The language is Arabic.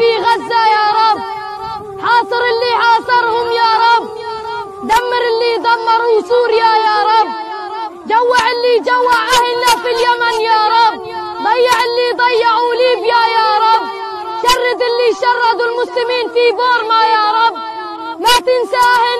في غزة يا رب حاصر اللي حاصرهم يا رب دمر اللي دمروا سوريا يا رب جوع اللي جوع أهلنا في اليمن يا رب ضيع اللي ضيعوا ليبيا يا رب شرد اللي شردوا المسلمين في بورما يا رب ما تنسى أهلنا